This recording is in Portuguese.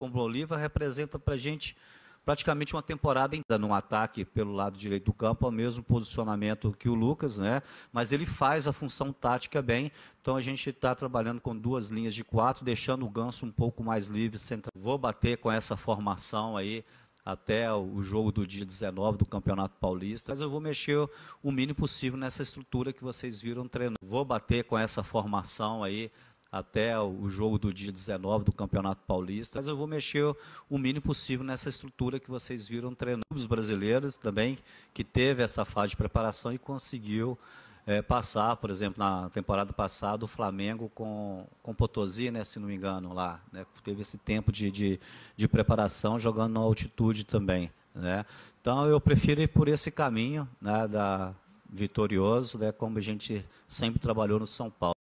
com Bolívar representa para a gente praticamente uma temporada ainda num ataque pelo lado direito do campo, ao é mesmo posicionamento que o Lucas, né? Mas ele faz a função tática bem. Então a gente está trabalhando com duas linhas de quatro, deixando o Ganso um pouco mais livre. Central. Vou bater com essa formação aí até o jogo do dia 19 do Campeonato Paulista, mas eu vou mexer o mínimo possível nessa estrutura que vocês viram treinando. Vou bater com essa formação aí até o jogo do dia 19 do Campeonato Paulista, mas eu vou mexer o mínimo possível nessa estrutura que vocês viram treinando. Os brasileiros também, que teve essa fase de preparação e conseguiu é, passar, por exemplo, na temporada passada, o Flamengo com, com Potosí, né, se não me engano, lá. Né, teve esse tempo de, de, de preparação jogando na altitude também. Né? Então, eu prefiro ir por esse caminho né, da, vitorioso, né, como a gente sempre trabalhou no São Paulo.